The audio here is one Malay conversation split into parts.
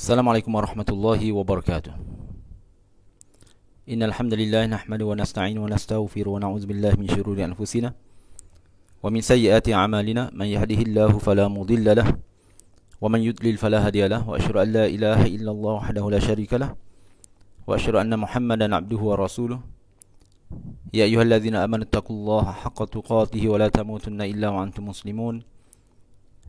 السلام عليكم ورحمة الله وبركاته إن الحمد لله نحمد ونستعين ونستغفر ونعوذ بالله من شرور أنفسنا ومن سيئات أعمالنا من يهده الله فلا مضل له ومن يضلل فلا هادي له وأشهد أن لا إله إلا الله وحده لا شريك له وأشهد أن محمدا عبده ورسوله يا أيها الذين آمنوا اتقوا الله حق تقاته ولا تموتن إلا وأنتم مسلمون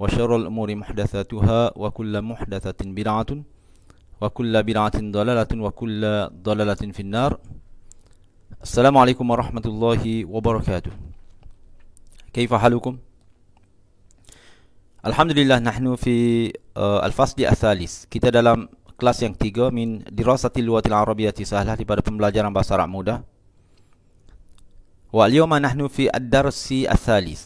وشر الأمور محدثاتها وكل محدثة بدعة وكل بدعة ضلالة وكل ضلالة في النار السلام عليكم ورحمة الله وبركاته كيف حالكم؟ الحمد لله نحن في آه، الفصل الثالث كتا dalam kelas yang tiga من دراسة اللغة العربية سهلة لبدا pembelajaran bahasa Arab mudah واليوم نحن في الدرس الثالث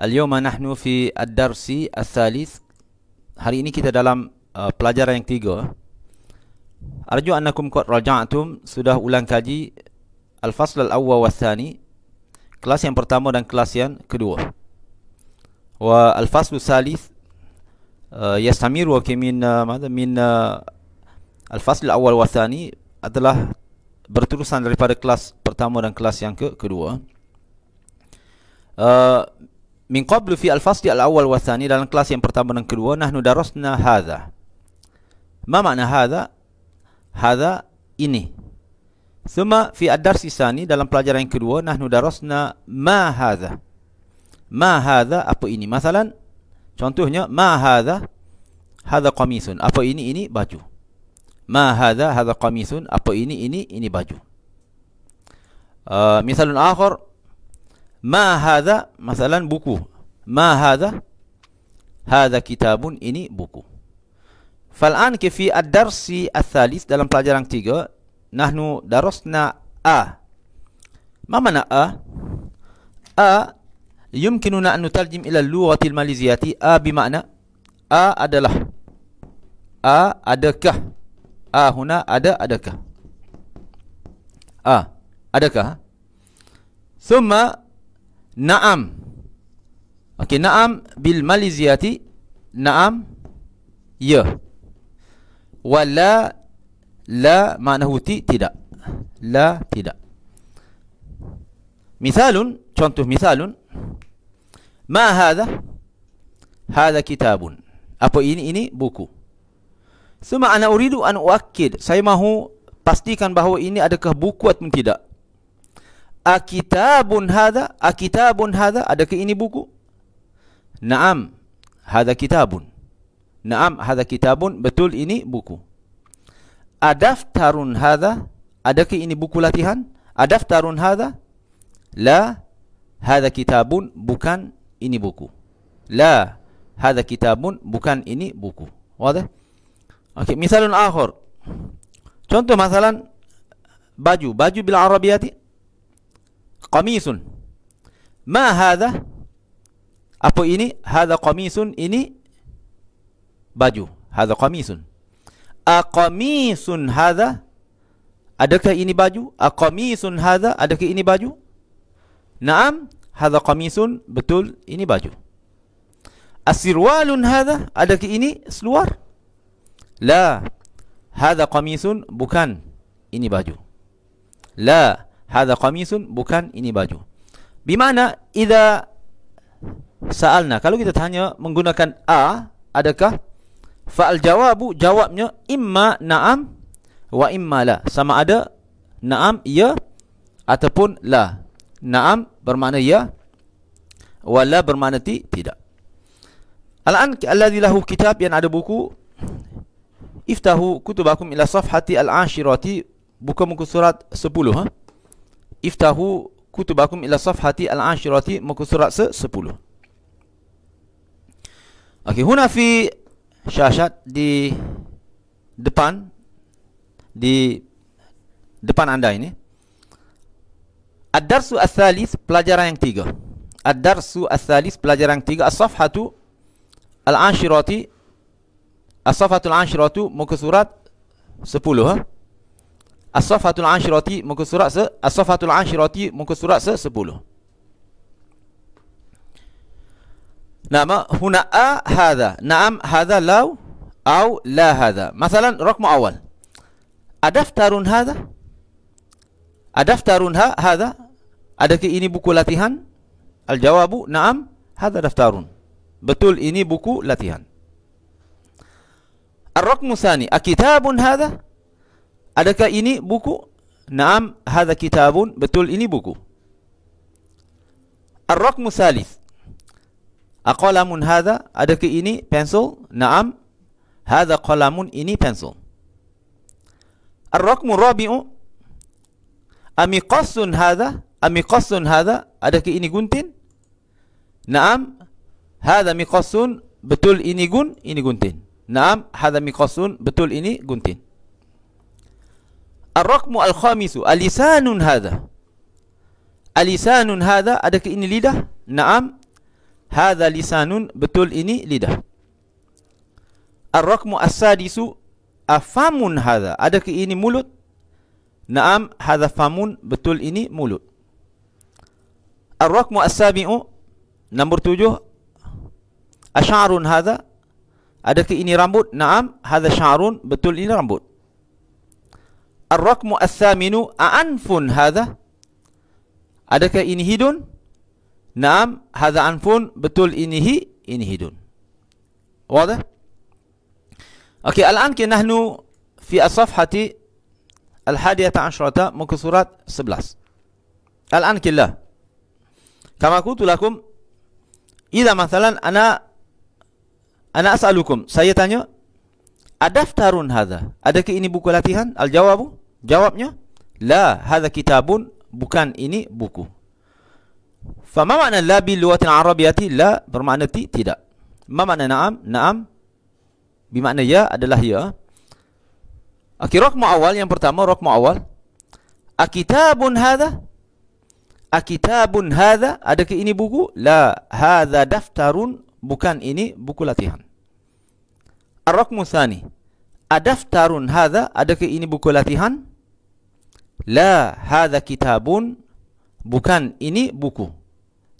Al-yawma nahnu fi ad-darsi al-thalith Hari ini kita dalam uh, pelajaran yang tiga Arju annakum kot raja'atum Sudah ulang kaji Al-fasl al-awwa wa thani Kelas yang pertama dan kelas yang kedua Wa al-fasl al-thalith uh, Yastamir wa ki min uh, Min uh, Al-fasl al-awwa wa thani Adalah berterusan daripada kelas pertama dan kelas yang ke kedua uh, min qablu fi al-fasli al-awwal wa tsani dalam kelas yang pertama dan kedua nahnu darasna hadha ma makna hadha hadha ini Suma fi ad-dars tsani dalam pelajaran yang kedua nahnu darasna ma hadha ma hadha apa ini masalan contohnya ma hadha hadha qamisun apa ini ini baju ma hadha hadha qamisun apa ini ini ini baju uh, misalun akhir ما هذا مثلا بوكو ما هذا هذا كتاب إني بوكو فالآن في الدرس الثالث dalam pelajaran tiga نحن درسنا A ما معنى A A يمكننا أن نترجم إلى اللغة الماليزية A بمعنى A adalah A adakah A هنا ada adakah A adakah ثم Naam. Okey, naam bil maliziyati. Naam. Ya. Wala la mana huti tidak. La tidak. Misalun, contoh misalun. Ma hadha? Hadha kitabun. Apa ini? Ini buku. Suma ana uridu an uakid. Saya mahu pastikan bahawa ini adakah buku atau tidak akitabun hadha akitabun hadha adakah ini buku naam hadha kitabun naam hadha kitabun betul ini buku adaftarun hadha adakah ini buku latihan adaftarun hadha la hadha kitabun bukan ini buku la hadha kitabun bukan ini buku wadah okay, misalun akhir contoh masalan baju baju bil arabiyati qamisun ma hadha apa ini hadha qamisun ini baju hadha qamisun a qamisun hadha adakah ini baju a qamisun hadha adakah ini baju naam hadha qamisun betul ini baju Asirwalun hadha Adakah ini seluar? La Hadha qamisun Bukan Ini baju La hadha qamisun bukan ini baju bimana ida saalna kalau kita tanya menggunakan a adakah fa'al jawabu jawabnya imma na'am wa imma la sama ada na'am ya ataupun la na'am bermakna ya wala bermakna ti, tidak al-an alladhi lahu kitab yang ada buku iftahu kutubakum ila safhati al-ashirati buka muka surat 10 ha iftahu kutubakum ila safhati al-ashirati muka surat se-10 Okey, huna fi syashat di depan di depan anda ini Ad-darsu al-thalith pelajaran yang tiga Ad-darsu al-thalith pelajaran yang tiga as-safhatu al-ashirati as-safhatu al-ashirati muka surat 10 ha? As-Safatul Ashirati muka surat se As-Safatul Ashirati muka surat se 10. Nama huna'a hadha. Naam hadha law au la hadha. Masalan rakmu awal. Adaftarun hadha? Adaftarun ha hadha? Adakah ini buku latihan? Al-jawabu naam hadha daftarun. Betul ini buku latihan. Ar-rakmu sani. Akitabun hadha? Adakah ini buku? Naam, hadha kitabun. Betul ini buku. Al-Rakmu Thalith. Aqalamun hadha. Adakah ini pensel? Naam, hadha qalamun ini pensel. Al-Rakmu Rabi'u. Ami qassun hadha. Ami qassun hadha. Adakah ini guntin? Naam, hadha miqassun. Betul ini gun, ini guntin. Naam, hadha miqassun. Betul ini guntin. Ar-raqmu al-khamisu Al-lisanun hadha Al-lisanun hadha Adakah ini lidah? Naam Hadha lisanun Betul ini lidah Ar-raqmu as-sadisu Afamun hadha Adakah ini mulut? Naam Hadha famun Betul ini mulut Ar-raqmu as-sabi'u Nombor tujuh Asyarun hadha Adakah ini rambut? Naam Hadha syarun Betul ini rambut Ar-rakmu al-thaminu a'anfun hadha? Adakah ini hidun? Naam, hadha anfun, betul ini hi, ini hidun. Wada? Okey, al-an ke nahnu fi as-safhati al-hadiyata ansyurata muka surat 11. Al-an ke lah. Kama kutu lakum, Iza masalan ana ana asalukum, saya tanya, Adaftarun hadha? Adakah ini buku latihan? Al-jawabu? Jawabnya La hadha kitabun Bukan ini buku Fama mana? la bi luatin arabiyati La bermakna ti, tidak Ma mana naam Naam Bimakna ya adalah ya Okey, rokmu awal yang pertama Rokmu awal Akitabun hadha Akitabun hadha Adakah ini buku? La hadha daftarun Bukan ini buku latihan Ar-rokmu thani Adaftarun hadha Adakah ini buku latihan? La hadha kitabun Bukan ini buku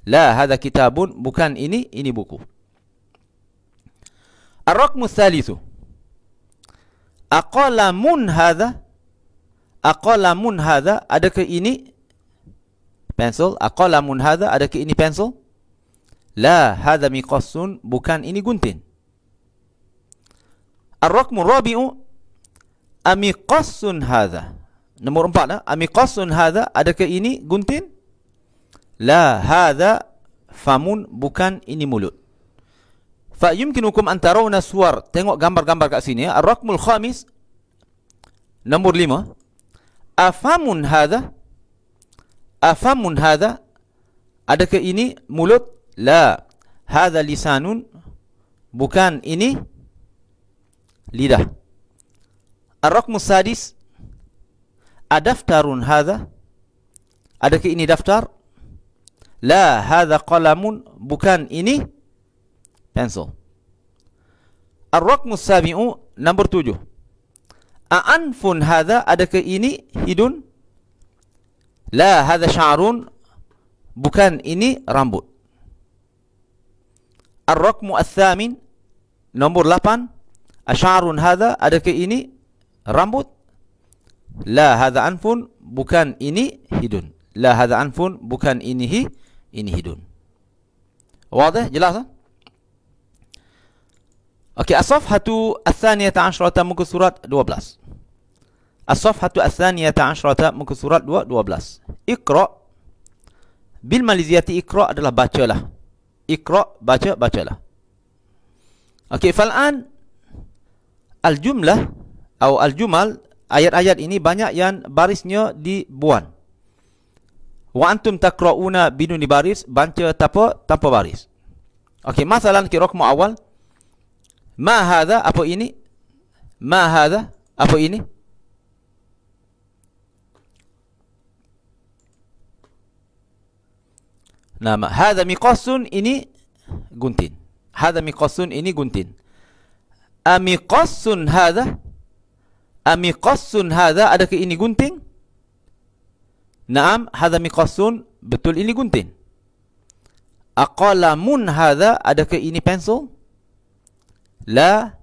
La hadha kitabun Bukan ini, ini buku Al-Rakmu Thalithu Aqalamun hadha Aqalamun hadha Adakah ini Pencil Aqalamun hadha Adakah ini pencil La hadha miqassun Bukan ini gunting Al-Rakmu Rabi'u Amiqassun hadha Nombor empat lah. Amiqasun hadha. Adakah ini guntin? La hadha famun. Bukan ini mulut. Fa yumkinukum antarawna suar. Tengok gambar-gambar kat sini. Ah. Ar-Rakmul Khamis. Nombor lima. Afamun hadha. Afamun hadha. Adakah ini mulut? La. Hadha lisanun. Bukan ini lidah. Ar-Rakmul Sadis. Sadis adaftarun hadha adakah ini daftar la hadha qalamun bukan ini pensel ar-raqmu sabi'u nombor tujuh a'anfun hadha adakah ini hidun la hadha sya'run bukan ini rambut ar-raqmu ath-thamin nombor lapan Asyarun hadha adakah ini rambut? La hadha anfun bukan ini hidun. La hadha anfun bukan ini hi, ini hidun. Wadah? Jelas tak? Okey, as-safhatu as-thaniyata ansharata muka surat 12. As-safhatu as-thaniyata ansharata muka surat 12. Ikra' Bil maliziyati ikra' adalah baca lah. Ikra' baca, baca lah. Okey, fal'an Al-jumlah atau al-jumal ayat-ayat ini banyak yang barisnya dibuan. Wa antum takra'una biduni baris, baca tanpa tanpa baris. Okey, masalan ki rakmu awal. Ma hadha? Apa ini? Ma hadha? Apa ini? Nama hadha miqasun ini guntin. Hadha miqasun ini guntin. Amiqasun hadha? Amiqassun hadha Adakah ini gunting? Naam hadha miqassun Betul ini gunting Aqalamun hadha Adakah ini pensel? La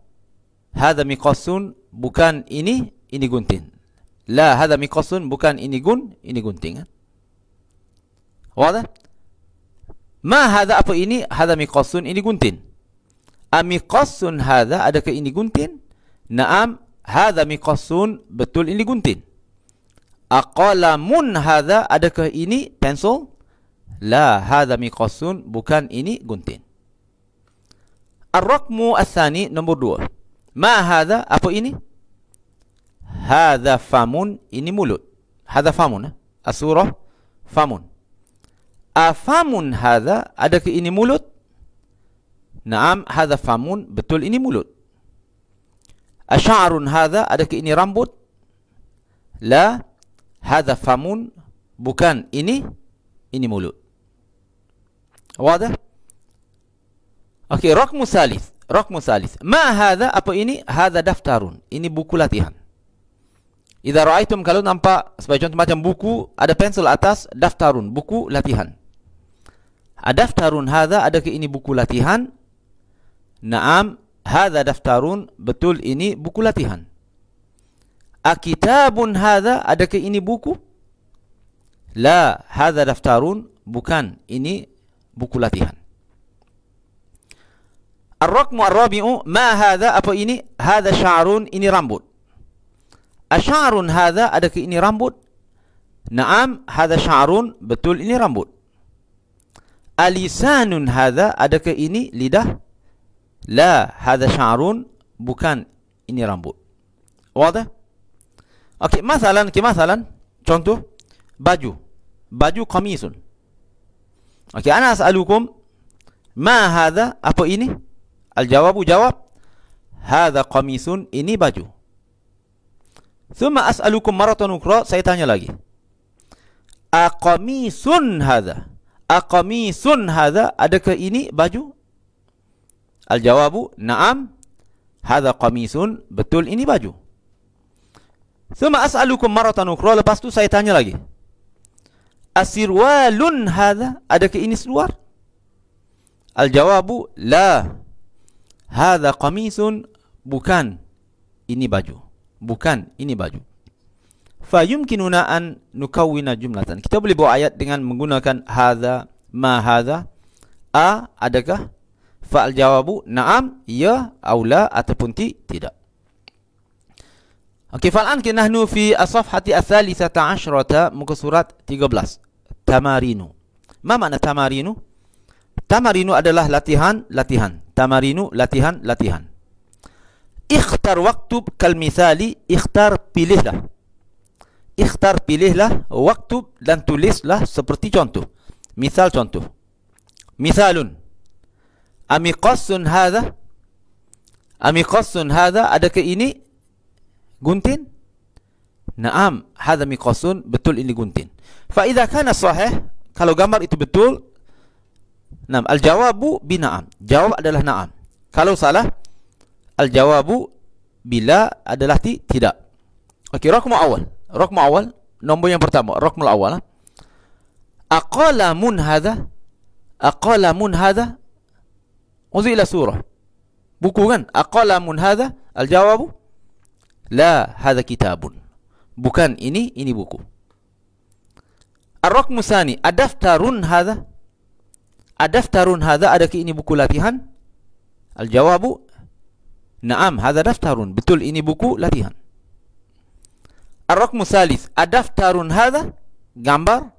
Hadha miqassun Bukan ini Ini gunting La hadha miqassun Bukan ini gun Ini gunting Wadah Ma hadha apa ini? Hadha miqassun Ini gunting Amiqassun hadha Adakah ini gunting? Naam hadza miqasun betul ini gunting aqalamun hadza adakah ini pensel la hadza miqasun bukan ini gunting ar-raqmu ath-thani nombor 2 ma hadza apa ini hadza famun ini mulut hadza famun eh? asurah famun afamun hadza adakah ini mulut Naam, hadha famun, betul ini mulut. Asy'arun hadza adakah ini rambut? La hadza famun bukan ini ini mulut. Wadah? Okey, rakmu salis. Rakmu salis. Ma hadha, apa ini? Hadha daftarun. Ini buku latihan. Ida ra'aitum kalau nampak sebagai contoh macam buku, ada pensel atas, daftarun. Buku latihan. Adaftarun hadha, adakah ini buku latihan? Naam, hadza daftarun betul ini buku latihan akitabun hadza adakah ini buku la hadza daftarun bukan ini buku latihan Ar-raqmu ma hadha apa ini hadha sya'run ini rambut Asy'arun hadha adakah ini rambut Naam hadha sya'run betul ini rambut Alisanun hadha adakah ini lidah La hadha sya'run bukan ini rambut. Wadah? Okey, masalan, ke masalan? Contoh, baju. Baju kamisun. Okey, anak as'alukum ma hadha apa ini? Al-jawabu jawab hadha qamisun ini baju. Thumma as'alukum maratan ukhra, saya tanya lagi. Aqamisun hadha? Aqamisun hadha adakah ini baju Al-jawabu Naam Hadha qamisun Betul ini baju Thumma as'alukum maratan ukhra Lepas tu saya tanya lagi Asirwalun hadha ke ini seluar? Al-jawabu La Hadha qamisun Bukan Ini baju Bukan Ini baju Fayumkinuna an nukawina jumlatan Kita boleh bawa ayat dengan menggunakan Hadha Ma hadha A Adakah Fa'al jawabu na'am, ya, aula ataupun ti, tidak. Okey, fa'al kita nahnu fi asaf hati asali sata asyarata muka surat 13. Tamarinu. Ma makna tamarinu? Tamarinu adalah latihan, latihan. Tamarinu, latihan, latihan. Ikhtar waktu kal misali, ikhtar pilihlah. Ikhtar pilihlah waktu dan tulislah seperti contoh. Misal contoh. Misalun. Amiqasun hadha Amiqasun hadha Adakah ini Guntin Naam Hadha miqasun Betul ini guntin Fa'idha kana sahih Kalau gambar itu betul Naam Aljawabu bina'am Jawab adalah na'am Kalau salah aljawabu Bila adalah ti tidak Okey, rakmu awal Rakmu awal Nombor yang pertama Rakmu awal ha? Aqala mun hadha Aqala hadha Uzila surah. Buku kan? Aqalamun hadha? Aljawabu? La hadha kitabun. Bukan ini, ini buku. Ar-Rakmu Sani, adaftarun hadha? Adaftarun hadha, adakah ini buku latihan? Aljawabu? Naam, hadha daftarun. Betul ini buku latihan. Ar-Rakmu Salis, adaftarun hadha? Gambar?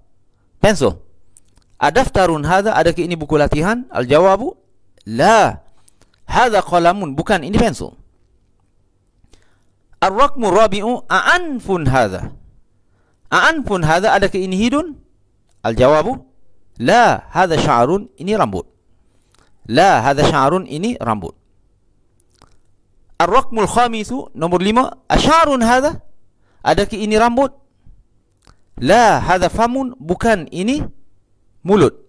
Pensil. Adaftarun hadha, ke ini buku latihan? Aljawabu? لا هذا قلم بوكان اني بنسل الرقم الرابع أعنف هذا أعنف هذا أدك إن هيدون الجواب لا هذا شعر إني رمبوت لا هذا شعر إني رمبوت الرقم الخامس نمبر لما أشعر هذا أدك إني رمبوت لا هذا فم بكان إني مولود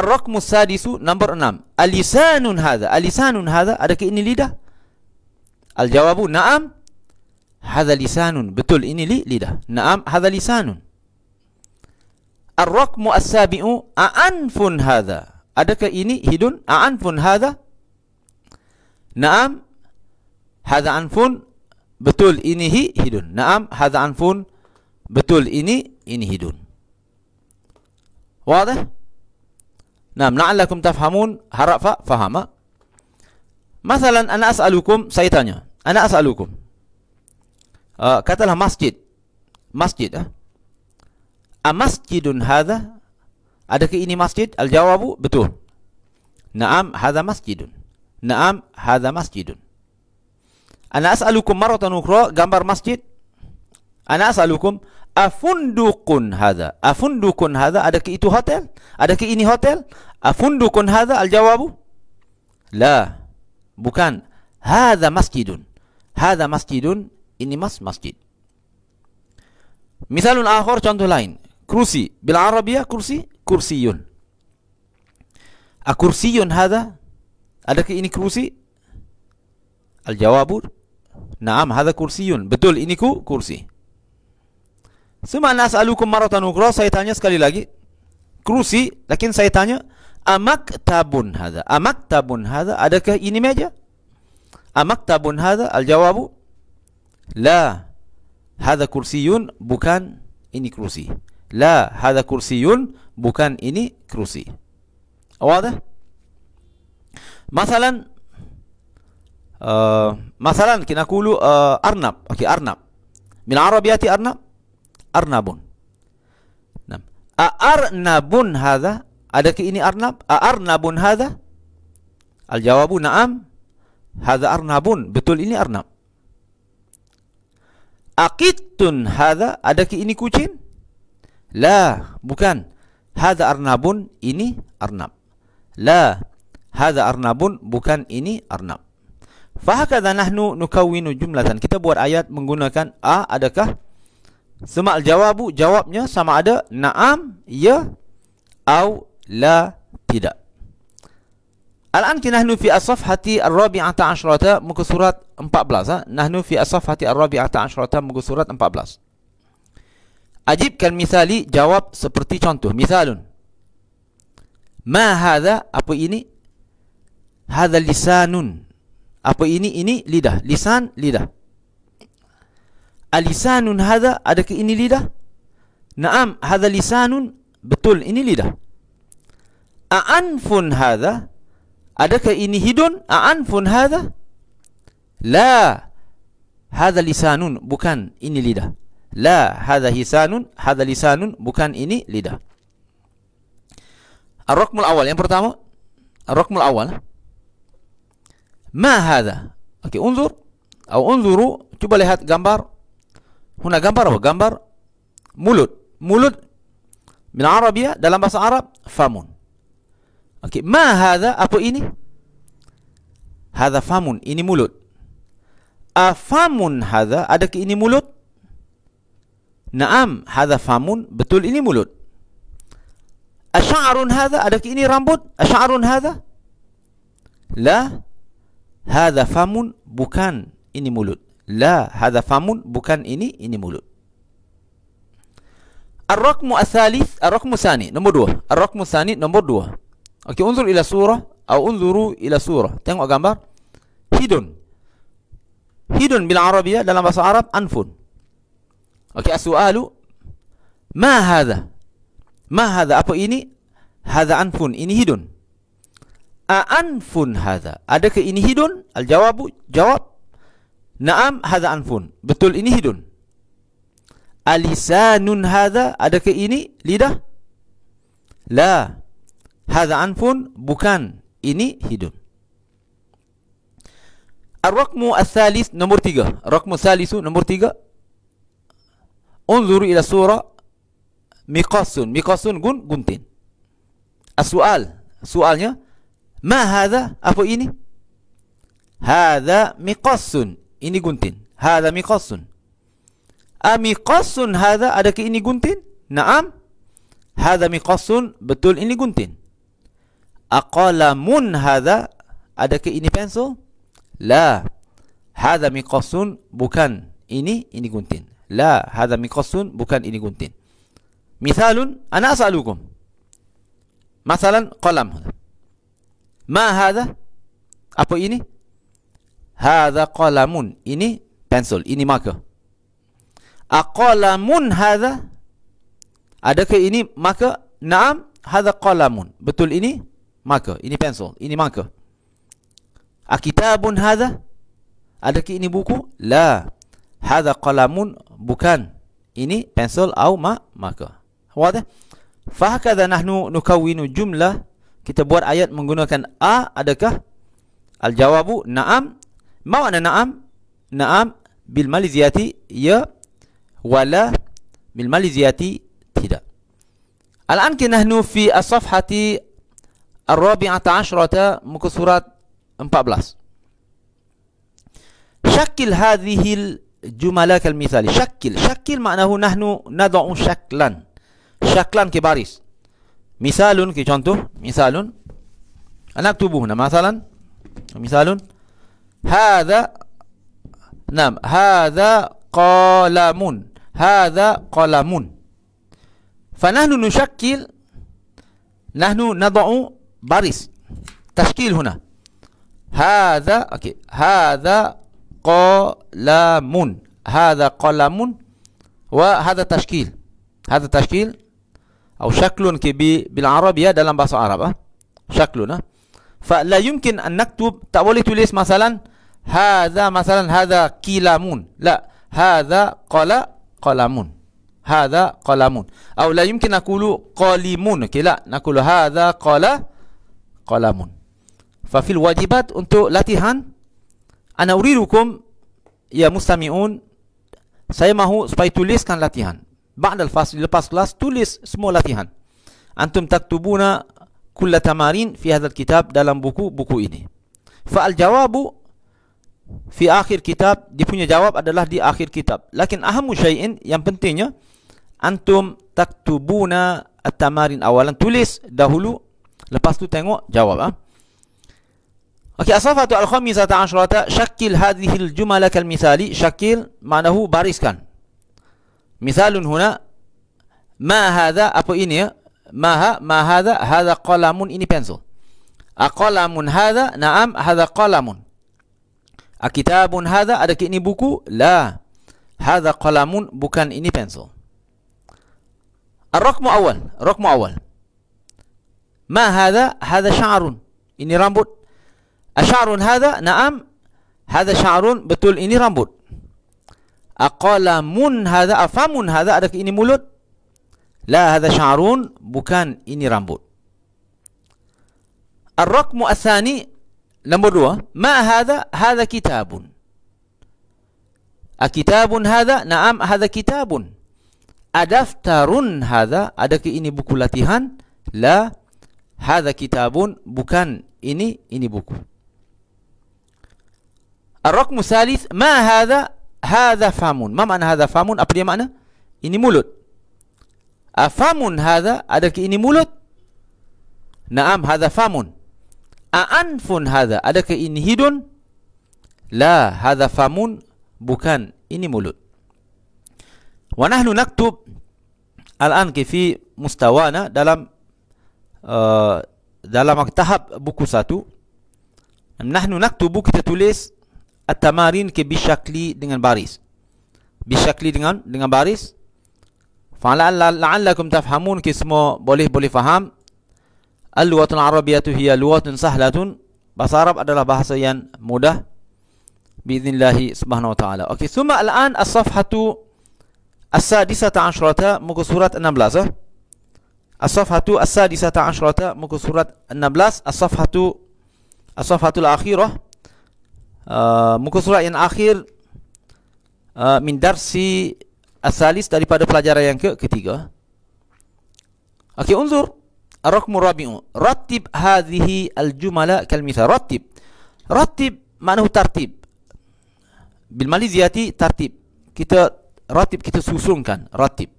الرقم السادس نمبر 6 اللسان هذا اللسان هذا adakah ini lidah الجواب نعم هذا لسان بتول ini لي lidah نعم هذا لسان الرقم السابع أأنف هذا adakah ini hidung أأنف هذا نعم هذا أنف بتول ini هي hidung نعم هذا أنف بتول ini ini hidung واضح Naam, la'allakum tafhamun. Harap fa faham. Ha? Masalan ana as'alukum, saya tanya. Ana as'alukum. Uh, katalah masjid. Masjid ah. Eh? A masjidun hadha? Adakah ini masjid? Al-jawabu betul. Naam, hadha masjidun. Naam, hadha masjidun. Ana as'alukum maratan ukhra gambar masjid. Ana as'alukum afundukun hadha afundukun hadha ke itu hotel Ada ke ini hotel afundukun hadha jawabu, la bukan hadha masjidun hadha masjidun ini mas masjid misalun akhir contoh lain kursi bil arabia kursi kursiyun akursiyun hadha ke ini kursi Al aljawabu Naam, hadha kursiyun. Betul, ini ku kursi. Semua nas alukum maratan ukhra saya tanya sekali lagi. kursi, lakin saya tanya amak tabun hada. Amak tabun hada adakah ini meja? Amak tabun hada al jawabu la. Hada kursiun bukan ini kursi, La hada kursiun bukan ini kerusi. Awada? Masalan uh, masalan kita kulu uh, arnab. Okey arnab. Min arabiyati arnab arnabun. Nam. A arnabun ada ke ini arnab? A arnabun hadha? Al jawabu na'am. Hadha arnabun. Betul ini arnab. Aqittun ada ke ini kucing? La, bukan. Hadha arnabun ini arnab. La, hadha arnabun bukan ini arnab. Fahakadha nahnu nukawinu jumlatan. Kita buat ayat menggunakan A adakah Semak jawab bu, jawabnya sama ada naam ya atau la tidak. Al-an kita nahnu fi as-safhati ar-rabi'ata 'ashrata muka surat 14 ha? nahnu fi as-safhati ar-rabi'ata 'ashrata muka surat 14. Ajibkan misali jawab seperti contoh misalun. Ma hadha apa ini? Hadha lisanun. Apa ini? Ini lidah. Lisan lidah. Alisanun hadha Adakah ini lidah? Naam hadha lisanun Betul ini lidah A'anfun hadha Adakah ini hidun? A'anfun hadha La Hadha lisanun Bukan ini lidah La hadha hisanun Hadha lisanun Bukan ini lidah Ar-Rakmul awal Yang pertama Ar-Rakmul awal Ma hadha Okey, unzur Atau unzuru Cuba lihat gambar Huna gambar apa? Gambar mulut. Mulut من عربية dalam bahasa Arab famun Okey, ما هذا apa ini هذا famun ini mulut أفامون ada ke ini mulut نعم هذا famun betul ini mulut أشعر ada ke ini rambut أشعر هذا لا هذا famun bukan ini mulut La hadha famun Bukan ini Ini mulut Ar-Rakmu asalis Ar-Rakmu sani Nomor dua Ar-Rakmu sani nomor dua Okey Unzur ila surah Atau unzuru ila surah Tengok gambar Hidun Hidun bila Arabia Dalam bahasa Arab Anfun Okey Soalu Ma hadha Ma hadha Apa ini Hadha anfun Ini hidun A anfun hadha Adakah ini hidun Al-jawabu Jawab Naam hadha anfun. Betul ini hidun. Alisanun hadha adakah ini lidah? La. Hadha anfun bukan ini hidun. Ar-raqmu ats-tsalits nomor 3. Raqmu tsalitsu nomor 3. Unzur ila surah miqasun. Miqasun gun guntin. Soal, soalnya ma hadha apa ini? Hadha miqasun ini guntin. Hadza miqasun. Amiqasun ah, Hada ada ke ini guntin? Naam. Hadza miqasun betul ini guntin. Aqalamun Hada ada ke ini pensel? La. Hadza miqasun bukan ini ini guntin. La, hadza miqasun bukan ini guntin. Misalun ana asalukum. Masalan qalam. Ma hada. Apa ini? hadha qalamun ini pensel ini marker aqalamun hadha adakah ini marker naam hadha qalamun betul ini marker ini pensel ini marker akitabun hadha adakah ini buku la hadha qalamun bukan ini pensel atau ma marker wadah fahakadha nahnu nukawinu jumlah kita buat ayat menggunakan a adakah Aljawabu na'am معنى نعم نعم بالماليزياتي يا ولا بالماليزياتي tidak الآن نحن في الصفحة الرابعة عشرة من 14 شكل هذه الجمل كالمثال شكل شكل معناه نحن نضع شكلا شكلا كباريس مثال كي مثال أنا أكتبه هنا مثلا مثال هذا نعم هذا قلم هذا قلم فنحن نشكل نحن نضع باريس تشكيل هنا هذا أوكي هذا قلم هذا قلم وهذا تشكيل هذا تشكيل أو شكل بالعربية dalam bahasa Arab شكلنا فلا يمكن أن نكتب تأولي توليس مثلا Hadha masalan hadha kilamun. La. Hadha qala qalamun. Hadha qalamun. Atau la yumkin akulu qalimun. Okay, la. Nakulu hadha qala qalamun. Fafil wajibat untuk latihan. Ana uridukum ya mustami'un. Saya mahu supaya tuliskan latihan. Ba'dal fasli lepas kelas tulis semua latihan. Antum taktubuna kulla tamarin fi hadha kitab dalam buku-buku ini. Fa'al jawabu fi akhir kitab dia punya jawab adalah di akhir kitab lakin ahamu syai'in yang pentingnya antum taktubuna at-tamarin awalan tulis dahulu lepas tu tengok jawab ah ha? okey asafatu al-khamisata ashrata shakkil hadhihi al-jumala kal-mithali shakkil ma'nahu bariskan misalun huna ma hadha apa ini ya ma ha ma hadha hadha qalamun ini pensel aqalamun hadha na'am hadha qalamun Akitabun hadha, adakah ini buku? La. Hadha qalamun, bukan ini pensil. Ar-rakmu awal, rakmu awal. Ma hadha? Hadha sya'run. Ini rambut. Asy'arun hadha? Naam. Hadha sya'run, betul ini rambut. Aqalamun hadha, afamun hadha, adakah ini mulut? La hadha sya'run, bukan ini rambut. Ar-rakmu al-thani. Nombor dua, ma hadha? Hadha kitabun. Akitabun hadha? Naam, hadha kitabun. Adaftarun hadha? Adakah ini buku latihan? La, hadha kitabun. Bukan ini, ini buku. Al-Rakmu salith, ma hadha? Hadha famun. Ma makna hadha famun? Apa dia makna? Ini mulut. Afamun hadha? Adakah ini mulut? Naam, hadha famun. Famun. A'anfun hadha Adakah ini hidun? La hadha famun Bukan Ini mulut Wa nahnu naktub Al-an kifi mustawana Dalam uh, Dalam tahap buku satu Nahnu naktubu kita tulis At-tamarin ke bishakli dengan baris Bishakli dengan dengan baris Fa'ala'allakum tafhamun Kita semua boleh-boleh faham al luwatun arabiyatu hiya luwatun sahlatun. Bahasa Arab adalah bahasa yang mudah biiznillah subhanahu wa ta'ala. Okey, thumma al-an as-safhatu as-sadisata asyrata muka surat 16. Eh? As-safhatu as-sadisata asyrata muka surat 16. As-safhatu as safhatu al akhirah uh, muka surat yang akhir uh, min darsi as-salis daripada pelajaran yang ke ketiga. Okey, unzur Ar-Rukmu Rabi'u Rattib hadhihi al-jumala kalmitha Rattib Rattib maknahu tartib Bil maliziyati tartib Kita Rattib kita susunkan Rattib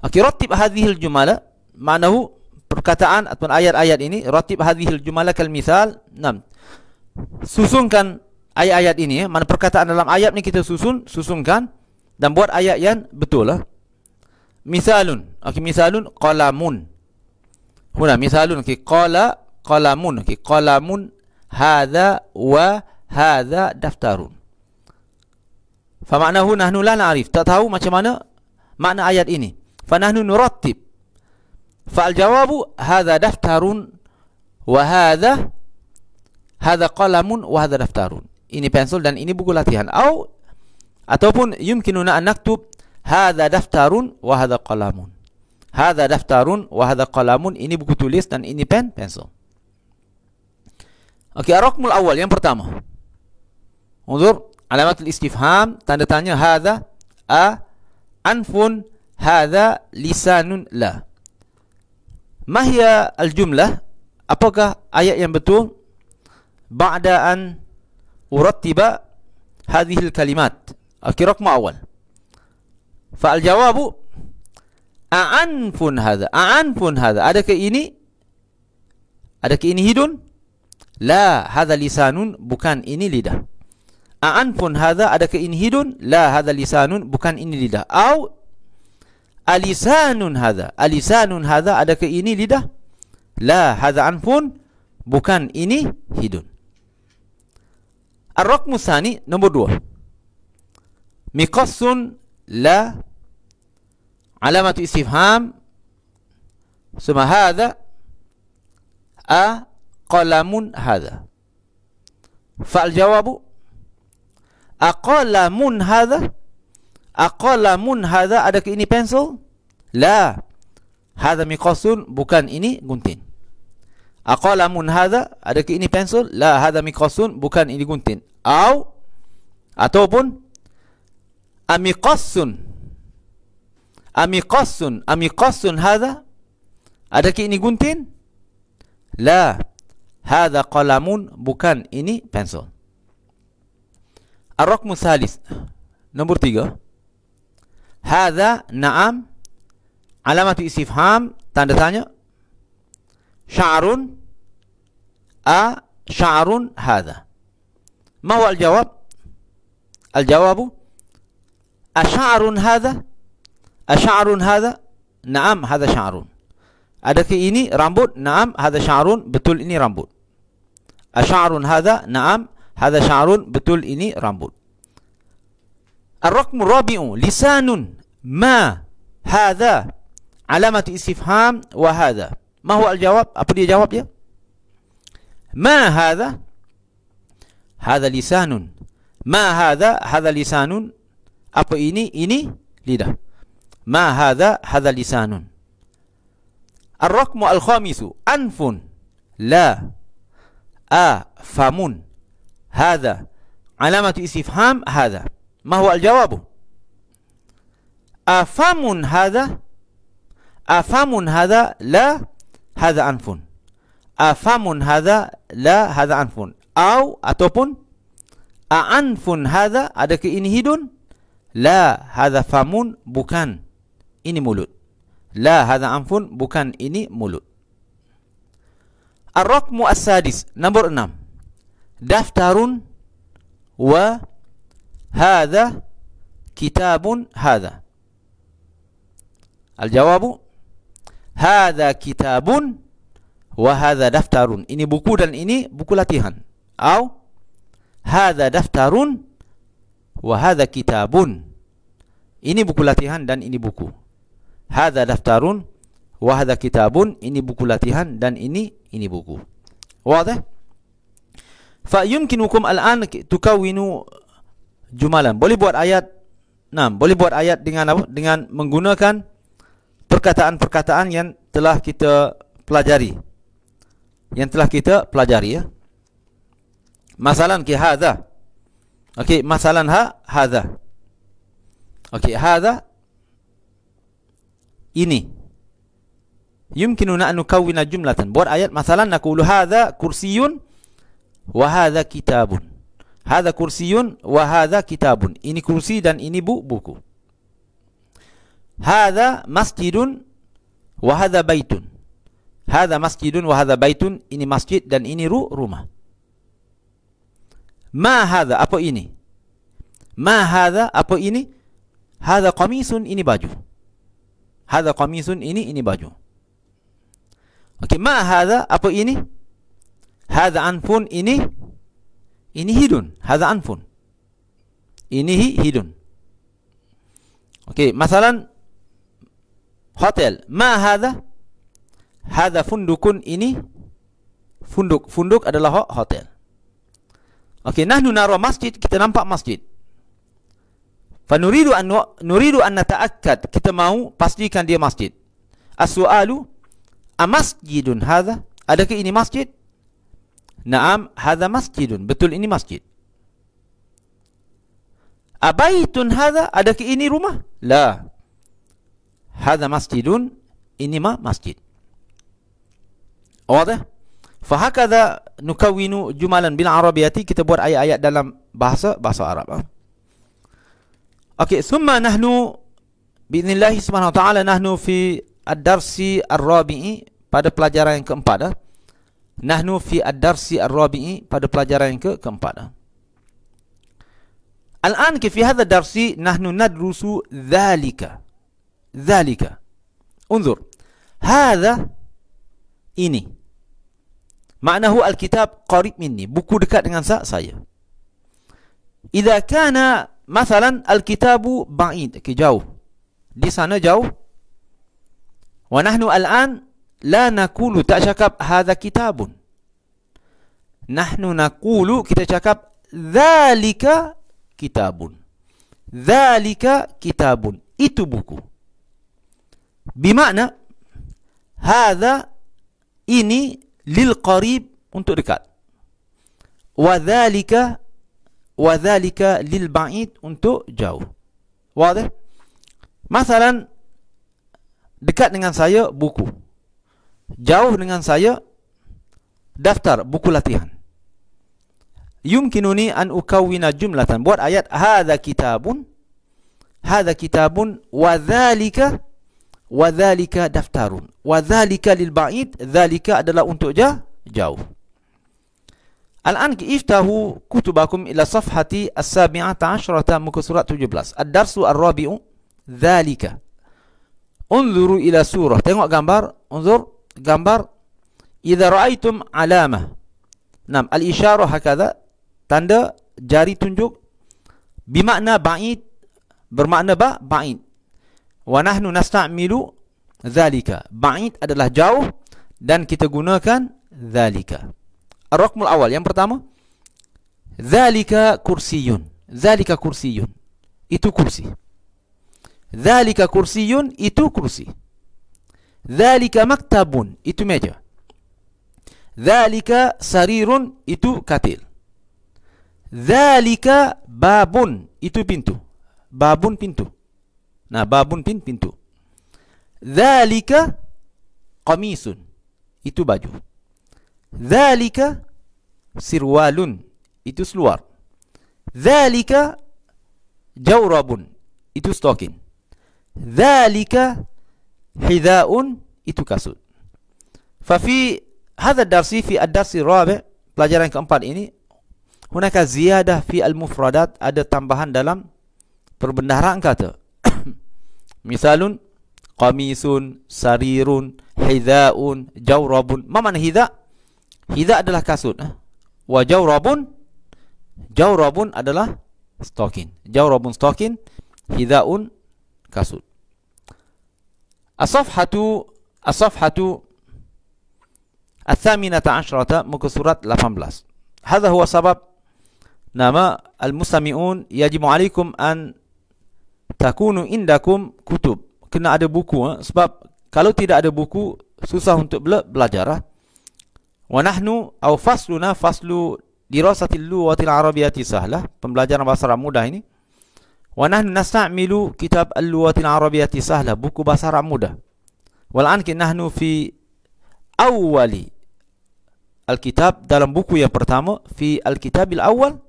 Okey Rattib hadhihi al-jumala Maknahu perkataan ataupun ayat-ayat ini Rattib hadhihi al-jumala kalmithal Nam Susunkan ayat-ayat ini ya. Mana perkataan dalam ayat ni kita susun Susunkan Dan buat ayat yang betul lah. Misalun Okey misalun Qalamun Kemudian misalun ki qala qalamun ki qalamun hadza wa hadza daftarun. Fa ma'nahu nahnu la na'rif. Tak tahu macam mana makna ayat ini. Fa nahnu nurattib. Fa al-jawabu hadza daftarun wa hadza hadza qalamun wa hadza daftarun. Ini pensel dan ini buku latihan. Au ataupun yumkinuna an naktub hadza daftarun wa hadza qalamun. Hada daftarun wa hada qalamun ini buku tulis dan ini pen pencil. Okey, arqamul awal yang pertama. Unzur alamat al-istifham tanda tanya hada a anfun hada lisanun la. Mahya hiya al-jumlah? Apakah ayat yang betul? Ba'da an urattiba hadhihi kalimat Okey, arqam awal. Fa al-jawabu A'an pun hadha A'an pun hadha Adakah ini? Adakah ini hidun? La hadha lisanun Bukan ini lidah A'an pun hadha Adakah ini hidun? La hadha lisanun Bukan ini lidah Au Alisanun hadha Alisanun hadha Adakah ini lidah? La hadha anfun Bukan ini hidun Ar-Rakmu Sani Nombor dua Miqassun La Alamat istifham Suma hadha A qalamun hadha Fa'al jawabu A qalamun hadha A qalamun hadha Adakah ini pensel? La Hadha miqasun Bukan ini gunting A qalamun hadha Adakah ini pensel? La hadha miqasun Bukan ini gunting Au Ataupun A miqasun Amiqasun Amiqasun hadha Adakah ini gunting? La Hadha qalamun Bukan ini pensel Ar-Rakmu Thalith Nombor tiga Hadha na'am Alamat isifham Tanda tanya Sya'arun A sya'arun hadha Mahu al-jawab? Al-jawabu Asya'arun hadha أشعر هذا؟ نعم هذا شعر Adakah ini rambut? Naam, hadza sya'run. Betul ini rambut. Asy'arun hadza? Naam, hadza sya'run. Betul ini rambut. الرقم الرابع لسان ما هذا علامة استفهام وهذا ما هو الجواب؟ apa dia jawab dia? ما هذا؟ هذا لسان ما هذا؟ هذا لسان apa ini? ini lidah ما هذا هذا لسان الرقم الخامس أنف لا آ فم هذا علامة استفهام هذا ما هو الجواب أفم هذا أفم هذا لا هذا أنف أفم هذا لا هذا أنف أو ataupun أأنف هذا أدك إنهيد لا هذا فم بكان ini mulut. La hadha anfun bukan ini mulut. Ar-raqmu as-sadis nombor 6. Daftarun wa hadha kitabun hadha. Al-jawab hadha kitabun wa hadha daftarun. Ini buku dan ini buku latihan. Au hadha daftarun wa hadha kitabun. Ini buku latihan dan ini buku. Hada daftarun wahada kitabun ini buku latihan dan ini ini buku wadah fa al al'an tukawinu jumalan boleh buat ayat nah boleh buat ayat dengan apa dengan menggunakan perkataan-perkataan yang telah kita pelajari yang telah kita pelajari ya masalan ki hadza okey masalan ha hadza okey hadza ini yumkinuna an nukawwina jumlatan buat ayat masalan naqulu hadza kursiyun wa hadza kitabun hadza kursiyun wa kitabun ini kursi dan ini bu, buku hadza masjidun wa baitun hadza masjidun wa baitun ini masjid dan ini ru, rumah ma hadza apa ini ma hadza apa ini hadza qamisun ini baju Hadha qamisun ini ini baju. Okey, ma hadha apa ini? Hadha anfun ini ini hidun. Hadha anfun. Ini hi, hidun. Okey, masalan hotel. Ma hadha? Hadha fundukun ini funduk. Funduk adalah hotel. Okey, nahnu nara masjid, kita nampak masjid. Nuridu an nuridu an nata'akkad kita mahu pastikan dia masjid. As-su'alu amasjidun hadha? Adakah ini masjid? Naam, hadha masjidun. Betul ini masjid. Abaitun hadha? Adakah ini rumah? La. Hadha masjidun. Ini mah masjid. Wadah? Fahakadha nukawinu jumalan bil Arabiyati. Kita buat ayat-ayat dalam bahasa bahasa Arab. Ha? Okey, summa nahnu bi'nillahi subhanahu wa ta'ala nahnu fi ad-darsi ar-rabi'i pada pelajaran yang keempat dah. Eh. Nahnu fi ad-darsi ar-rabi'i pada pelajaran yang ke keempat dah. Eh. Al-an ke fi hadha darsi nahnu nadrusu dhalika. Dhalika. Unzur. Hadha ini. Maknahu al-kitab qarib minni. Buku dekat dengan saya. Iza kana Masalan Al-Kitabu Ba'id okay, Jauh Di sana jauh Wa nahnu al-an La nakulu Tak cakap Hadha kitabun Nahnu nakulu Kita cakap Zalika kitabun Zalika kitabun Itu buku Bimakna Hadha Ini Lil Untuk dekat Wa zalika lil للبعيد untuk jauh. Wadah. Masalan dekat dengan saya buku. Jauh dengan saya daftar buku latihan. Yumkinuni an ukawwina jumlatan buat ayat hadza kitabun hadza kitabun wa dhalika wa dhalika daftarun wa dhalika lil ba'id dhalika adalah untuk jauh. الآن كيف تهو كتبكم إلى صفحة السابعة عشرة مكسورة 17 الدرس الرابع ذلك انظروا إلى سورة تنقوا جنبار انظر جنبار إذا رأيتم علامة نعم الإشارة هكذا تند جاري تنجوك بمعنى بعيد بمعنى با بعيد ونحن نستعمل ذلك بعيد adalah jauh dan kita gunakan ذلك Rokmul awal yang pertama Zalika kursiyun Zalika kursiyun Itu kursi Zalika kursiyun itu kursi Zalika maktabun Itu meja Zalika sarirun Itu katil Zalika babun Itu pintu Babun pintu Nah babun pintu Zalika Qamisun Itu baju Zalika sirwalun itu seluar. zalika jawrabun itu stocking. zalika hidaun itu kasut. Fa fi hadha ad-darsi fi ad-darsi pelajaran keempat ini hunaka ziyadah fi al-mufradat ada tambahan dalam perbendaharaan kata. Misalun qamisun, sarirun, hidaun, jawrabun. mana hidaa? Hiza adalah kasut. Wa jawrabun jawrabun adalah stocking. Jawrabun stokin, hizaun kasut. As-safhatu as-safhatu Al-Thaminata Asyarata Muka Surat 18 Hada huwa sabab Nama Al-Musami'un Yajimu alaikum an Takunu indakum kutub Kena ada buku eh? Sebab Kalau tidak ada buku Susah untuk belajar eh? Wa nahnu au fasluna faslu dirasati lughatil arabiyyati sahlah, pembelajaran bahasa Arab mudah ini. Wa nahnu nasta'milu kitab al-lughatil arabiyyati sahlah, buku bahasa Arab mudah. Wal an nahnu fi awwali al-kitab dalam buku yang pertama fi al-kitab al-awwal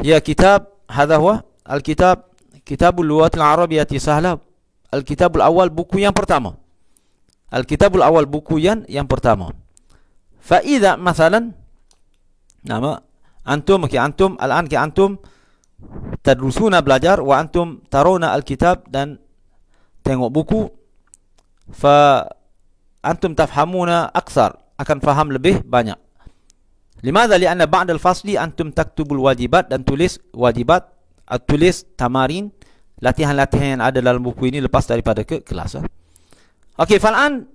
ya kitab hadha huwa al-kitab kitab al-lughat al-arabiyyah sahla al-kitab al-awwal buku yang pertama al-kitab al-awwal buku yang yang pertama فإذا مثلا نعم أنتم كي antum, الآن كي أنتم تدرسون بلاجار وأنتم ترون الكتاب دان تنغو بوكو فأنتم تفهمون أكثر akan faham lebih banyak. Limadha li'anna ba'dal fasli antum taktubul wajibat dan tulis wajibat atau uh, tulis tamarin latihan-latihan yang ada dalam buku ini lepas daripada ke kelas. Eh. Okey, fal'an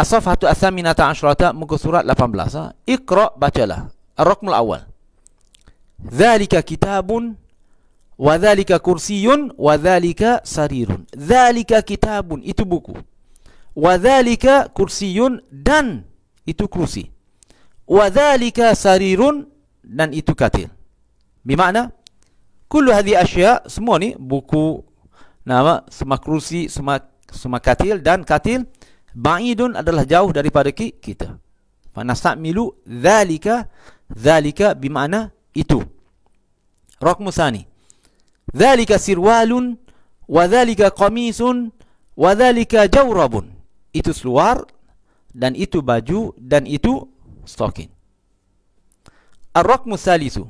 As-safhatu as-saminata asyrata Muka surat 18 ha? Ikra bacalah Al-Rakmul awal Zalika kitabun Wa zalika kursiyun Wa zalika sarirun Zalika kitabun Itu buku Wa zalika kursiyun Dan Itu kursi Wa zalika sarirun Dan itu katil Bermakna Kullu hadhi asya Semua ni Buku Nama Semua kursi Semua, semua katil Dan katil Ba'idun adalah jauh daripada kita. Fanastamilu Zalika, zalika bimana itu. Rokmu sani. Dhalika sirwalun wa dhalika qamisun wa dhalika jawrabun. Itu seluar dan itu baju dan itu stocking. Ar-rokmu salisu.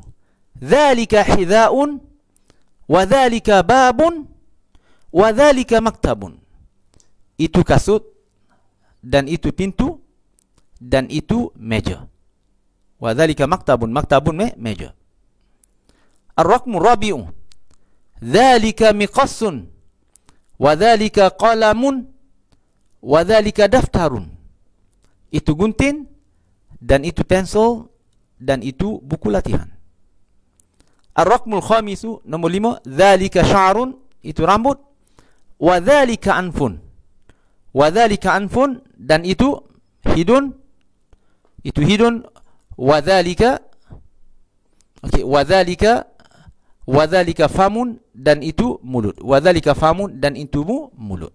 Dhalika hidha'un wa dhalika babun wa dhalika maktabun. Itu kasut dan itu pintu dan itu meja. Wadhalika maktabun maktabun me, meja. Ar-raqmu rabi'u. Dhalika miqassun. Wadhalika qalamun. Wadhalika daftarun. Itu gunting dan itu pensel dan itu buku latihan. Ar-raqmu khamisu nomor lima. Dhalika sya'run. Itu rambut. Wadhalika anfun. anfun. Wadhalika anfun dan itu hidun itu hidun wadhalika okey wadhalika wadhalika famun dan itu mulut wadhalika famun dan itu mulut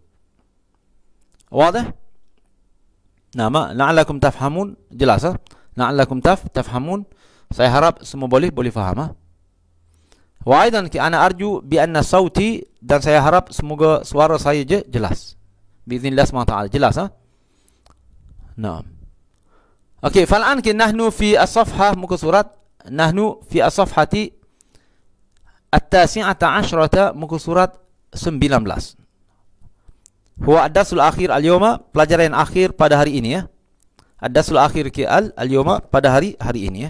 wadah nama la'allakum tafhamun jelas ah la'allakum taf tafhamun saya harap semua boleh boleh faham ah wa aidan ki ana arju bi anna sawti dan saya harap semoga suara saya je jelas biiznillah subhanahu taala jelas ah ha? naam okey fal an nahnu fi as-safha muka surat nahnu fi as-safhati at-tasi'ata asyrata muka surat 19 huwa ad-dasul akhir al-yawma pelajaran akhir pada hari ini ya ad-dasul akhir ki al-yawma pada hari hari ini ya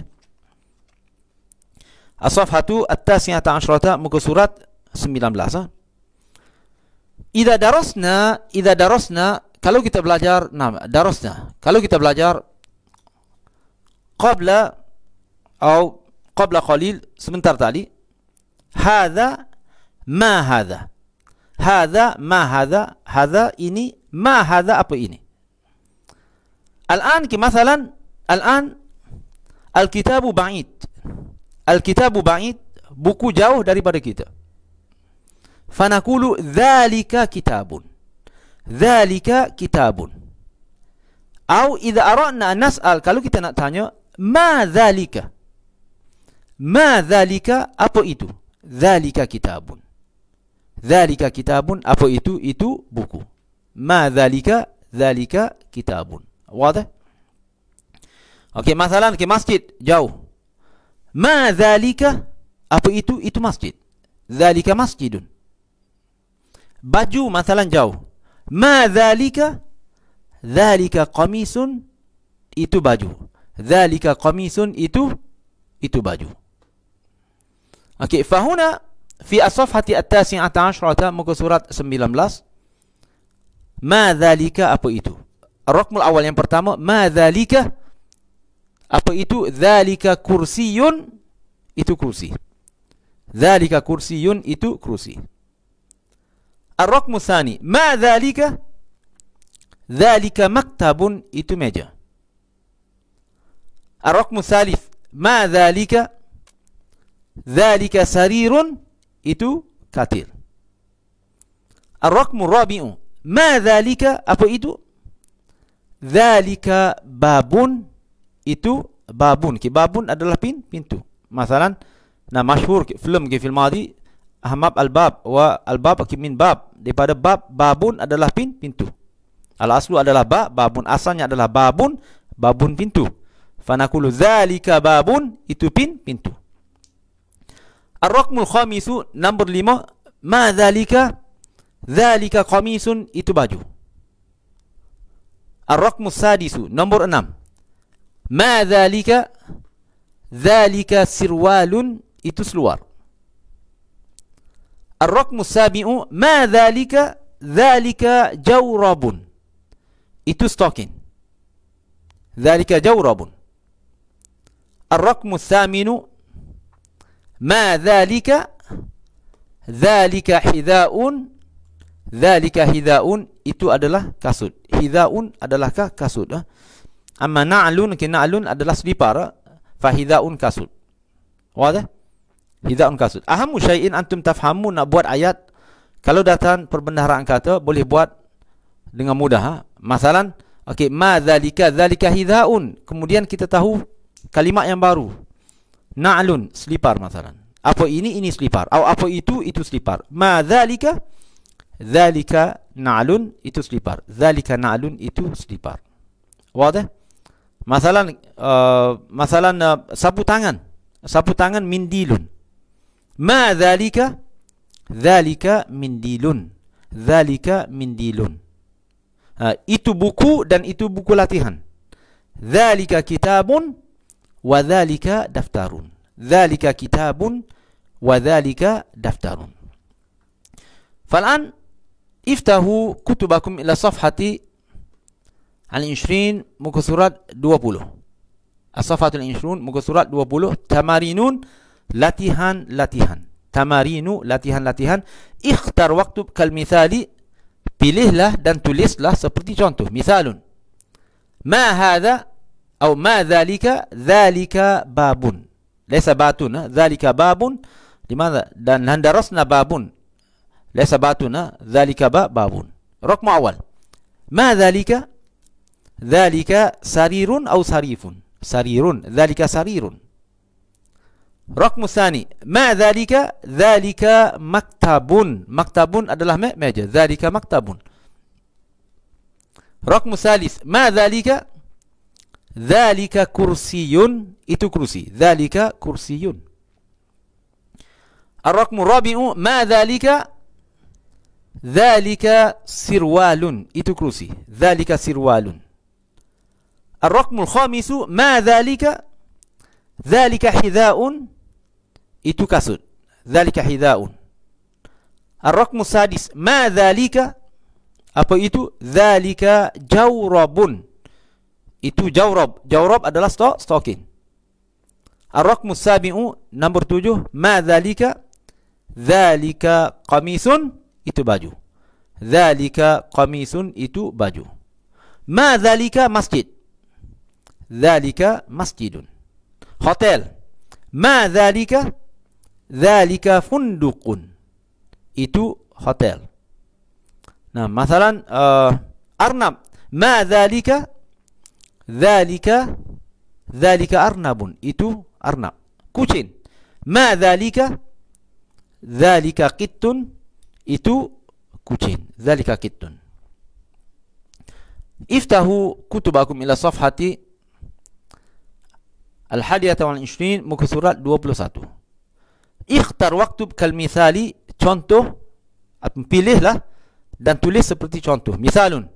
as-safhatu at-tasi'ata asyrata muka surat 19 ah ha? Ida darosna, ida darosna. kalau kita belajar nama darosna. kalau kita belajar qabla atau qabla qalil sebentar tadi, Hada, ma hada. Hada, ma hada. Hada ini ma hada apa ini? Al-an ki masalan, al-an al-kitabu ba'id. Al-kitabu ba'id, buku jauh daripada kita. Fanakulu Thalika kitabun Thalika kitabun Atau Iza aratna nas'al Kalau kita nak tanya Ma thalika Ma thalika Apa itu Thalika kitabun Thalika kitabun Apa itu Itu buku Ma thalika Thalika kitabun Wadah Okey, masalah ke masjid jauh. Ma zalika? Apa itu? Itu masjid. Zalika masjidun baju masalan jauh. Ma dhalika? Dhalika qamisun itu baju. Dhalika qamisun itu itu baju. Okey, fahuna fi as-safhati at-tasi'ata asyrata muka surat 19. Ma dhalika apa itu? Rokmul awal yang pertama, ma dhalika? Apa itu? Dhalika kursiyun itu kursi. Dhalika kursiyun Itu kursi. الرقم الثاني ما ذلك ذلك مكتب itu ميجا الرقم الثالث ما ذلك ذلك سرير itu كاتير الرقم الرابع ما ذلك أبو itu ذلك باب itu بابون كي باب adalah pintu مثلا نا نعم، مشهور فيلم في الماضي ahmab al-bab wa al-bab min bab daripada bab babun adalah pin pintu al-aslu adalah ba babun asalnya adalah babun babun pintu fanaqulu zalika babun itu pin pintu ar-raqmul khamisu number 5 ma zalika zalika qamisun itu baju ar-raqmus sadisu number 6 ma zalika zalika sirwalun itu seluar الرقم السابع ما ذلك ذلك جورب is talking ذلك جورب الرقم الثامن ما ذلك ذلك حذاء ذلك حذاء itu أدله كاسود حذاء أدله كاسود أما نعلون كنعلون أدله سليبار فحذاء كاسود واضح Hidaun kasut. Ahamu syai'in antum tafhamu nak buat ayat. Kalau datang perbendaharaan kata boleh buat dengan mudah. Ha? Masalan, okey, ma zalika zalika hidaun. Kemudian kita tahu kalimat yang baru. Na'lun, selipar masalan. Apa ini ini selipar. Atau apa itu itu selipar. Ma zalika zalika na'lun itu selipar. Zalika na'lun itu selipar. Wadah? Masalan uh, masalan uh, sapu tangan. Sapu tangan mindilun. ما ذلك ذلك منديل ذلك منديل ها آه، itu buku dan itu buku latihan ذلك كتاب وذلك دفتر ذلك كتاب وذلك دفتر فالان افتحوا كتبكم الى صفحتي على 20 مكسورات 20 الصفحه ال 20 مكسورات 20 تمارينون لاتيهان لاتيهان تمارينو لاتيهان لاتيهان اختر وقت كالمثال بليه له دان تليس له سبرتي جونته مثال ما هذا أو ما ذلك ذلك باب ليس باتون ذلك باب لماذا دان هندرسنا باب ليس باتون ذلك باب باب رقم أول ما ذلك ذلك سرير أو سريف سرير ذلك سرير رقم ثاني ما ذلك ذلك مكتب مكتب adalah meja ذلك مكتب رقم ثالث ما ذلك ذلك كرسي ايتو كرسي ذلك كرسي الرقم الرابع ما ذلك ذلك سروال ايتو كرسي ذلك سروال الرقم الخامس ما ذلك ذلك حذاء itu kasut zalika hidaun ar-rakmu sadis ma zalika apa itu zalika jawrabun itu jawrab jawrab adalah stok stocking ar-rakmu sabiu nombor 7 ma zalika zalika qamisun itu baju zalika qamisun itu baju ma zalika masjid zalika masjidun hotel ma zalika Zalika fundukun. Itu hotel. Nah, masalan uh, Arnab. Ma zalika zalika zalika Arnabun. Itu Arnab. Kucing. Ma zalika zalika qittun. Itu kucing. Zalika qittun. Iftahu kutubakum ila safhati Al-Hadiyata wal-Ishrin Mukusurat 21 Ikhtar waktub kal misali contoh pilihlah dan tulis seperti contoh. Misalun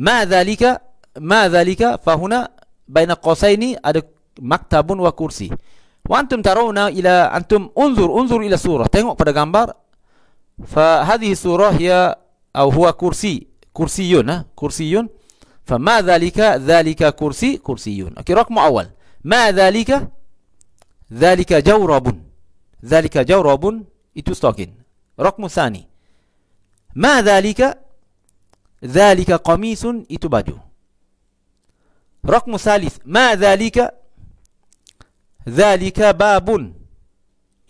ma dzalika ma dzalika fahuna baina qasaini ada maktabun wa kursi. Wa antum tarawna ila antum unzur unzur ila surah. Tengok pada gambar. Fa hadhihi surah ya atau huwa kursi kursiyun ha kursiyun فما ذلك ذلك كرسي كرسي أوكي رقم أول ما ذلك ذلك جورب ذلك جواب إتوستاكين رقم ثاني ما ذلك ذلك قميص إتوباجو رقم ثالث ما ذلك ذلك باب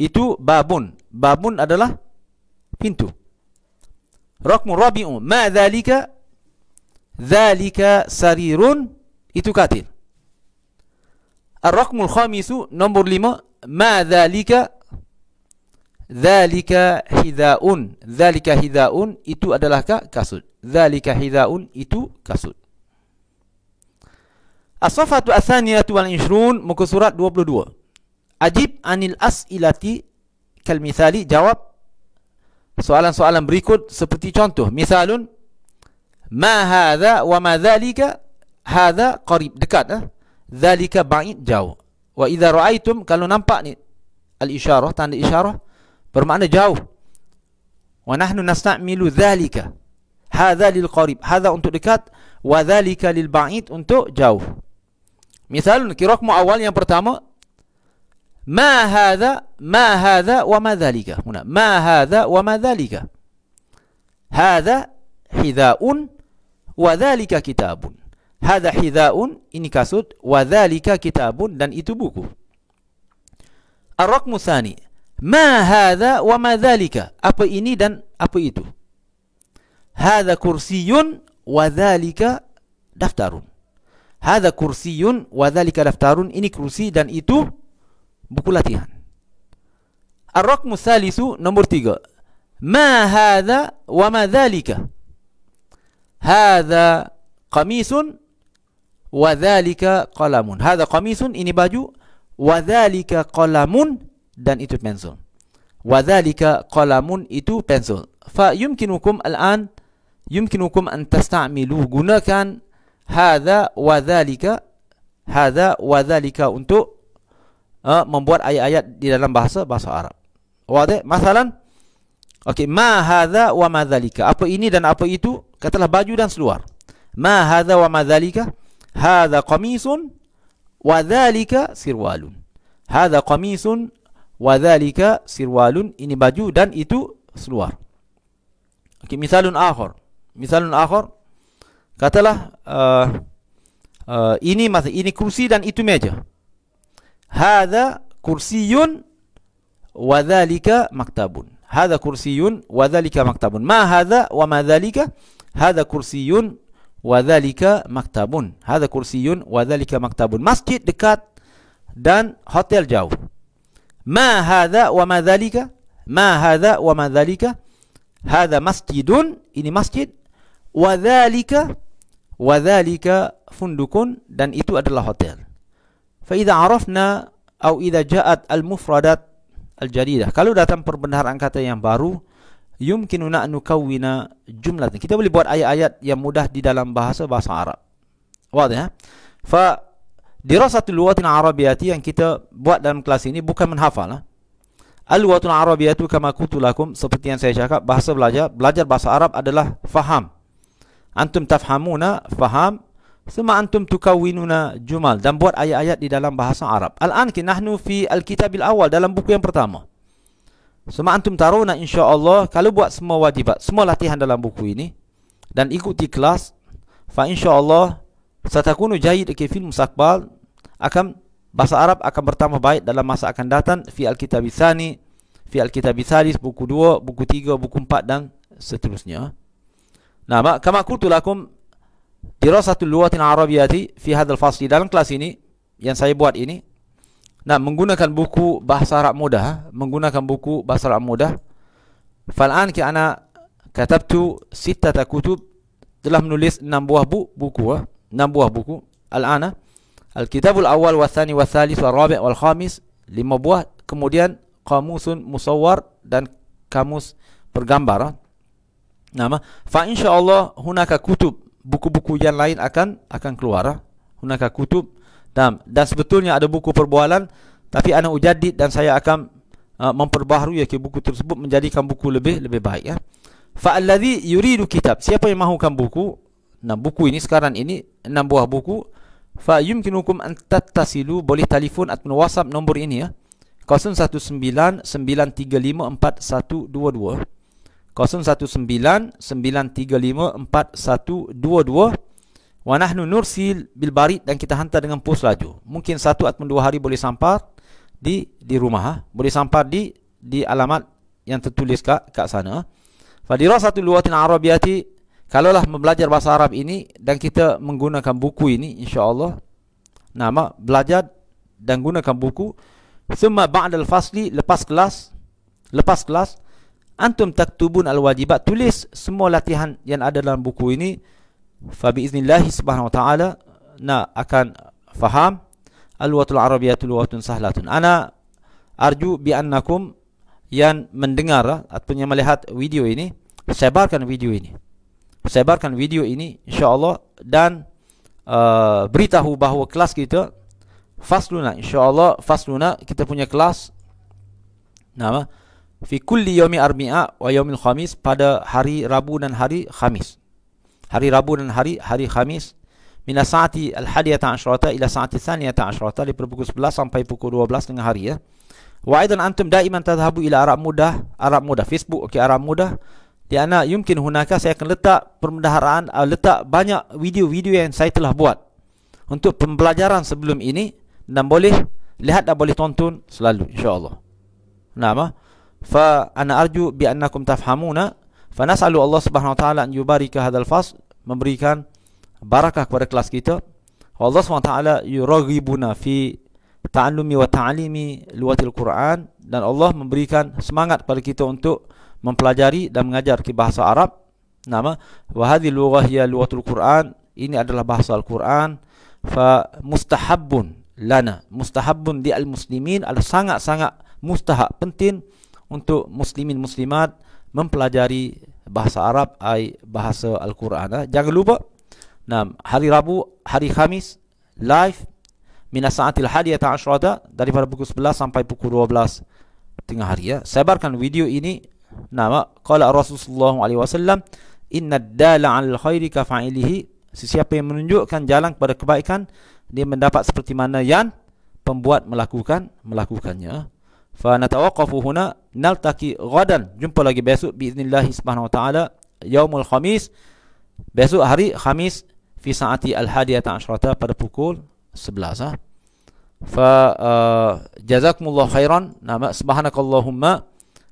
إتو باب باب adalah بنتو رقم رابع ما ذلك ذلك سرير إتو قاتل الرقم الخامس نمبر 5 ما ذلك Zalika hidha'un Zalika hidha'un itu adalah kasut Zalika hidha'un itu kasut As-safatu as-thaniyatu wal-insyurun Muka surat 22 Ajib anil as'ilati Kalmithali jawab Soalan-soalan berikut seperti contoh Misalun Ma hadha wa ma dhalika Hadha qarib dekat eh? Ah. Dhalika ba'id jauh Wa idha ra'aitum Kalau nampak ni Al-isyarah, tanda isyarah bermakna jauh wa nahnu nasta'milu dhalika hadha lil qarib hadza untuk dekat wa dhalika lil ba'id untuk jauh misal kirakmu awal yang pertama ma hadha ma hadha wa ma dhalika huna ma hadha wa ma dhalika hadha hidhaun wa dhalika kitabun hadza hidhaun ini kasut wa dhalika kitabun dan itu buku ar-raqmu tsani ما هذا وما ذلك apa ini dan apa itu هذا كرسي وذلك دفتر هذا كرسي وذلك دفتر ini كرسي dan itu buku latihan الرقم الثالث نمبر 3 ما هذا وما ذلك هذا قميص وذلك قلم هذا قميص ini baju وذلك قلم dan itu pensel. Wadhalika qalamun itu pensel. Fa yumkinukum al-an yumkinukum an tasta'milu gunakan hadha wa dhalika hadha untuk uh, membuat ayat-ayat di dalam bahasa bahasa Arab. Wadhi, masalan Okey, ma hadha wa ma dhalika. Apa ini dan apa itu? Katalah baju dan seluar. Ma hadha wa ma dhalika? Hadha qamisun wa dhalika sirwalun. Hadha qamisun Wadhalika sirwalun Ini baju dan itu seluar okay, Misalun akhor Misalun akhor Katalah uh, uh, Ini masa ini kursi dan itu meja Hada kursiyun Wadhalika maktabun Hada kursiyun Wadhalika maktabun Ma hada wa ma dhalika Hada kursiyun Wadhalika maktabun Hada kursiyun Wadhalika maktabun Masjid dekat Dan hotel jauh Ma hadha wa ma dhalika Ma hadha wa ma dhalika Hadha masjidun Ini masjid Wa dhalika Wa dhalika fundukun Dan itu adalah hotel Fa idha arafna Au idha ja'at al-mufradat Al-jadidah Kalau datang perbenaran kata yang baru Yumkinuna an nukawwina jumlatan Kita boleh buat ayat-ayat yang mudah di dalam bahasa-bahasa Arab Wadah ya Fa Dirasatul luwatin arabiyati yang kita buat dalam kelas ini bukan menghafal. Eh? Ah. Al-luwatin arabiyatu kama kutu Seperti yang saya cakap, bahasa belajar. Belajar bahasa Arab adalah faham. Antum tafhamuna, faham. Semua antum tukawinuna jumal. Dan buat ayat-ayat di dalam bahasa Arab. Al-an kinahnu fi al-kitabil awal. Dalam buku yang pertama. Semua antum taruna insyaAllah. Kalau buat semua wajibat. Semua latihan dalam buku ini. Dan ikuti kelas. Fa insyaAllah. Satakunu jayid ke fil musakbal akan bahasa Arab akan bertambah baik dalam masa akan datang fi alkitab isani fi alkitab isalis buku 2 buku 3 buku 4 dan seterusnya nah ma kama qultu lakum dirasatul luwat arabiyati fi hadzal fasli dalam kelas ini yang saya buat ini nah menggunakan buku bahasa Arab mudah ha? menggunakan buku bahasa Arab mudah fal an ki ana katabtu sittata kutub telah menulis 6 buah buku ah 6 buah buku Al-Ana Al-Kitabul Awal wa Thani wa Thalith wa Rabi' wal Khamis 5 buah kemudian Qamusun Musawwar dan Kamus Bergambar ah. Nama fa insyaallah hunaka kutub buku-buku yang lain akan akan keluar ah. hunaka kutub dan dan sebetulnya ada buku perbualan tapi anak ujadid dan saya akan uh, memperbaharui ke buku tersebut menjadikan buku lebih lebih baik ya fa alladhi yuridu kitab siapa yang mahukan buku Nah buku ini sekarang ini enam buah buku. Fa yumkinukum an tattasilu boleh telefon atau WhatsApp nombor ini ya. 0199354122. 0199354122. 4122 019-935-4122 Wa nahnu nursil bil barid dan kita hantar dengan pos laju Mungkin satu atau dua hari boleh sampai di di rumah ha? Boleh sampai di di alamat yang tertulis kat, kat sana Fadirah satu luatin arabiyati kalaulah membelajar bahasa Arab ini dan kita menggunakan buku ini insya Allah, nama belajar dan gunakan buku semua summa ba'dal fasli lepas kelas lepas kelas antum tak taktubun al wajibat tulis semua latihan yang ada dalam buku ini fa bi iznillahi subhanahu wa ta'ala na akan faham al watul arabiyyatul watun sahlatun ana arju bi annakum yang mendengar ataupun yang melihat video ini sebarkan video ini sebarkan video ini insyaallah dan uh, beritahu bahawa kelas kita fasluna insyaallah fasluna kita punya kelas nama fi kulli yawmi arbi'a wa yawmil khamis pada hari Rabu dan hari Khamis hari Rabu dan hari hari Khamis min as-sa'ati al-hadiyata asyrata ila sa'ati tsaniyata asyrata dari pukul 11 sampai pukul 12 tengah hari ya wa aidan antum daiman tadhhabu ila arab mudah arab mudah facebook okey arab mudah di ya, mana mungkin hunaka saya akan letak permendaharaan uh, letak banyak video-video yang saya telah buat untuk pembelajaran sebelum ini dan boleh lihat dan boleh tonton selalu insya Allah. nama ah. fa ana arju bi annakum tafhamuna fa nas'alu Allah Subhanahu wa taala an yubarika hadzal fas memberikan barakah kepada kelas kita Allah SWT yuragibuna fi ta'allumi wa ta'alimi luwatil Quran dan Allah memberikan semangat kepada kita untuk mempelajari dan mengajar bahasa Arab nama wahadhi lughah ya lughatul quran ini adalah bahasa al-quran fa mustahabbun lana mustahabbun di al muslimin adalah sangat-sangat mustahak penting untuk muslimin muslimat mempelajari bahasa Arab ai bahasa al-quran eh, jangan lupa nah hari Rabu hari Khamis live min as-sa'atil hadiyata asyrata daripada pukul 11 sampai pukul 12 tengah hari ya sebarkan video ini Nama qala Rasulullah alaihi wasallam innadala al khairi ka fa'ilihi sesiapa yang menunjukkan jalan kepada kebaikan dia mendapat seperti mana yang pembuat melakukan melakukannya fa natawaqqafu huna naltaqi ghadan jumpa lagi besok باذنillah subhanahu wa ta'ala yaumul khamis besok hari khamis fi saati al hadiyata asyrata pada pukul 11 ah. fa uh, eh, jazakumullah khairan nama subhanakallahumma